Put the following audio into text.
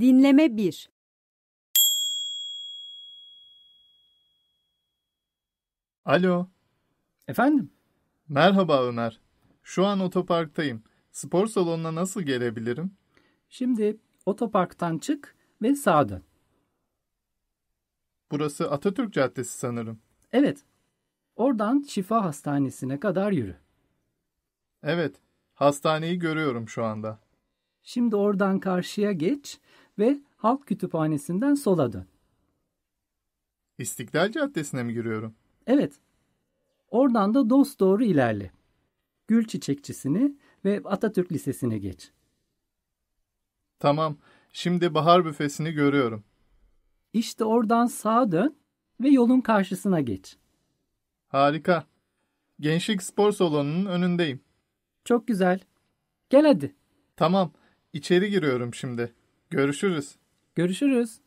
Dinleme 1 Alo, Efendim? merhaba Ömer. Şu an otoparktayım. Spor salonuna nasıl gelebilirim? Şimdi otoparktan çık ve sağa dön. Burası Atatürk Caddesi sanırım. Evet. Oradan şifa hastanesine kadar yürü. Evet, hastaneyi görüyorum şu anda. Şimdi oradan karşıya geç ve Halk Kütüphanesi'nden sola dön. İstiklal Caddesi'ne mi giriyorum? Evet. Oradan da dost doğru ilerle. Gül Çiçekçisi'ni ve Atatürk Lisesi'ne geç. Tamam. Şimdi bahar büfesini görüyorum. İşte oradan sağa dön ve yolun karşısına geç. Harika. Gençlik spor salonunun önündeyim. Çok güzel. Gel hadi. Tamam. İçeri giriyorum şimdi. Görüşürüz. Görüşürüz.